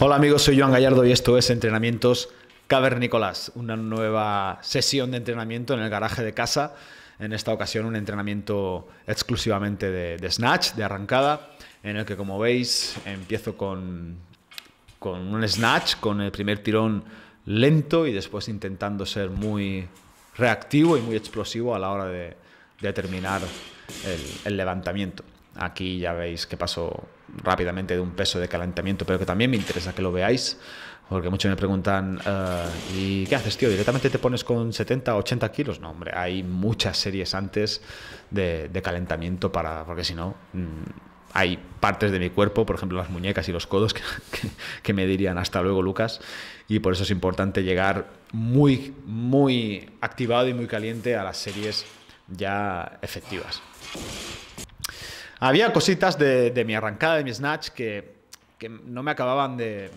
Hola amigos, soy Joan Gallardo y esto es Entrenamientos Cavernícolas, una nueva sesión de entrenamiento en el garaje de casa. En esta ocasión un entrenamiento exclusivamente de, snatch, de arrancada, en el que como veis empiezo con, con un snatch, con el primer tirón lento y después intentando ser muy reactivo y muy explosivo a la hora de, de terminar el levantamiento. Aquí ya veis que paso rápidamente de un peso de calentamiento, pero que también me interesa que lo veáis, porque muchos me preguntan, eh, ¿y qué haces, tío? ¿Directamente te pones con 70, 80 kilos? No, hombre, hay muchas series antes de, calentamiento para, porque si no, mm, hay partes de mi cuerpo, por ejemplo las muñecas y los codos, que, que, me dirían hasta luego Lucas, y por eso es importante llegar muy, muy activado y muy caliente a las series ya efectivas. Había cositas de, mi arrancada, de mi snatch, que, no me acababan de,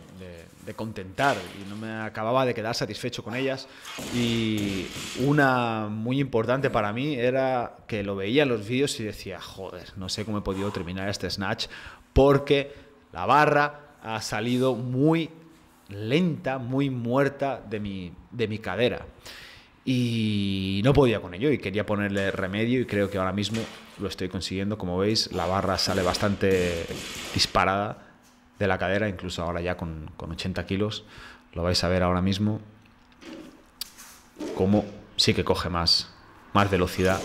de, contentar y no me acababa de quedar satisfecho con ellas. Y una muy importante para mí era que lo veía en los vídeos y decía, joder, no sé cómo he podido terminar este snatch porque la barra ha salido muy lenta, muy muerta de mi, de mi cadera. Y no podía con ello y quería ponerle remedio y creo que ahora mismo lo estoy consiguiendo. Como veis, la barra sale bastante disparada de la cadera, incluso ahora ya con, 80 kilos. Lo vais a ver ahora mismo cómo sí que coge más, más velocidad.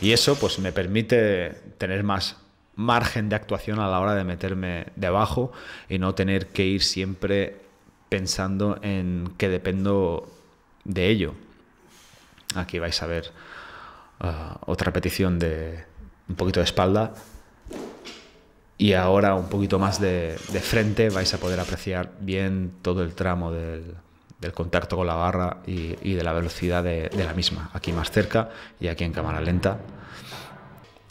Y eso pues me permite tener más margen de actuación a la hora de meterme debajo y no tener que ir siempre pensando en que dependo de ello, Aquí vais a ver ah, otra repetición de un poquito de espalda. Y ahora un poquito más de, frente vais a poder apreciar bien todo el tramo del, contacto con la barra y, de la velocidad de, la misma. Aquí más cerca y aquí en cámara lenta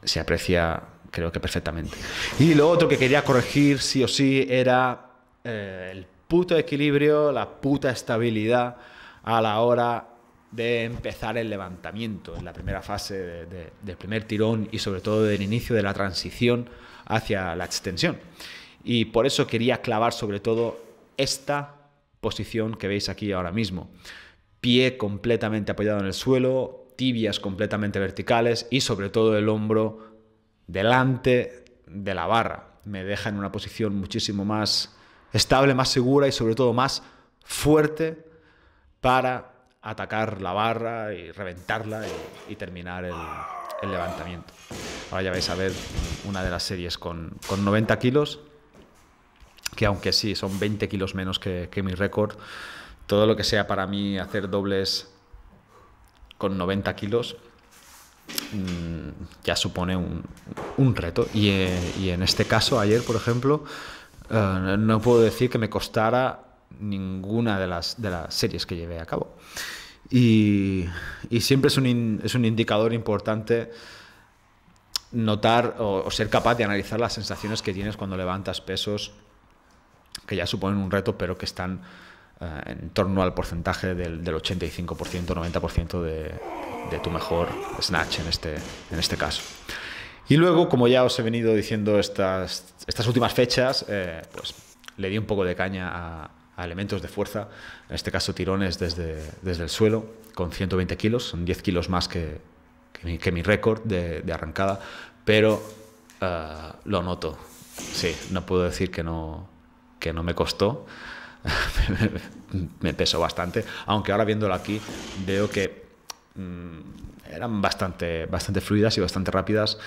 se aprecia creo que perfectamente. Y lo otro que quería corregir sí o sí era eh, el puto equilibrio, la puta estabilidad a la hora de empezar el levantamiento en la primera fase del primer tirón y sobre todo del inicio de la transición hacia la extensión. Y por eso quería clavar sobre todo esta posición que veis aquí ahora mismo. Pie completamente apoyado en el suelo, tibias completamente verticales y sobre todo el hombro delante de la barra. Me deja en una posición muchísimo más estable, más segura y sobre todo más fuerte para atacar la barra y reventarla y, terminar el, levantamiento. Ahora ya vais a ver una de las series con, 90 kilos, que aunque sí, son 20 kilos menos que, mi récord, todo lo que sea para mí hacer dobles con 90 kilos mm, ya supone un, reto. Eh, y, en este caso, ayer, por ejemplo, eh, no puedo decir que me costara ninguna de las, de las series que llevé a cabo. Y, siempre es un, indicador importante notar o, ser capaz de analizar las sensaciones que tienes cuando levantas pesos que ya suponen un reto, pero que están eh, en torno al porcentaje del, del 85%, 90% de, de, tu mejor snatch en este, en este caso. Y luego, como ya os he venido diciendo estas, estas últimas fechas, eh, pues le di un poco de caña a, elementos de fuerza, en este caso tirones desde, desde el suelo, con 120 kilos, son 10 kilos más que, que mi, récord de, arrancada, pero eh, lo noto. Sí, no puedo decir que no, que no me costó, me pesó bastante, aunque ahora viéndolo aquí veo que mm, eran bastante, bastante fluidas y bastante rápidas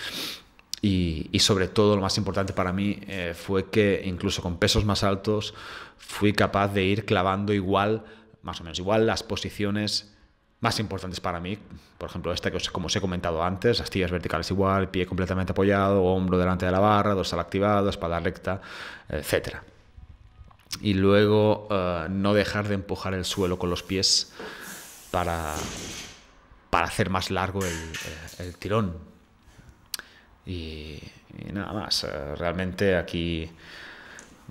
y, sobre todo, lo más importante para mí eh, fue que incluso con pesos más altos fui capaz de ir clavando igual, más o menos igual, las posiciones más importantes para mí. Por ejemplo, esta que os, como os he comentado antes, astillas verticales igual, pie completamente apoyado, hombro delante de la barra, dorsal activado, espalda recta, etcétera y luego eh, no dejar de empujar el suelo con los pies para, para hacer más largo el eh, tirón. Y, nada más. Eh, realmente aquí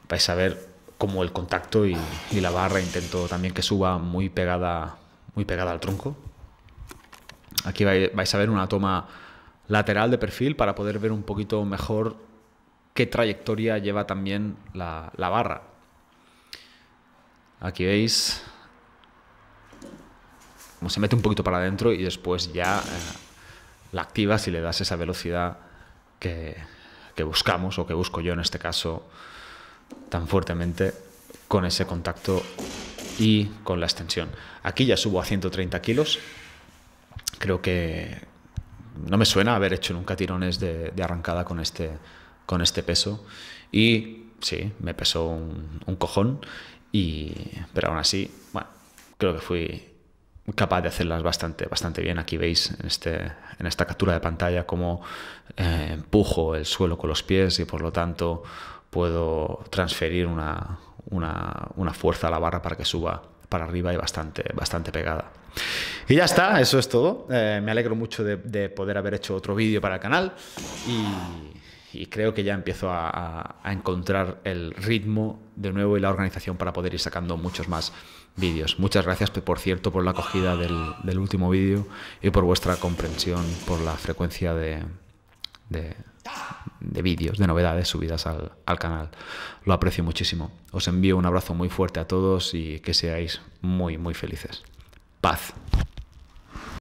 vais a ver cómo el contacto y, la barra intento también que suba muy pegada, muy pegada al tronco. Aquí vais a ver una toma lateral de perfil para poder ver un poquito mejor qué trayectoria lleva también la, barra. Aquí veis como se mete un poquito para adentro y después ya eh, la activas y le das esa velocidad que, buscamos o que busco yo en este caso tan fuertemente con ese contacto y con la extensión. Aquí ya subo a 130 kilos. Creo que no me suena haber hecho nunca tirones de, arrancada con este, con este peso. Y sí, me pesó un, un cojón. Y, pero aún así, bueno, creo que fui capaz de hacerlas bastante, bastante bien. Aquí veis en, este, en esta captura de pantalla cómo eh, empujo el suelo con los pies y por lo tanto puedo transferir una, fuerza a la barra para que suba para arriba y bastante, bastante pegada. Y ya está, eso es todo. Eh, me alegro mucho de, poder haber hecho otro vídeo para el canal y creo que ya empiezo a, encontrar el ritmo de nuevo y la organización para poder ir sacando muchos más vídeos. Muchas gracias, por cierto, por la acogida del, último vídeo y por vuestra comprensión por la frecuencia de, vídeos, de novedades subidas al canal. Lo aprecio muchísimo. Os envío un abrazo muy fuerte a todos y que seáis muy, muy felices. Paz.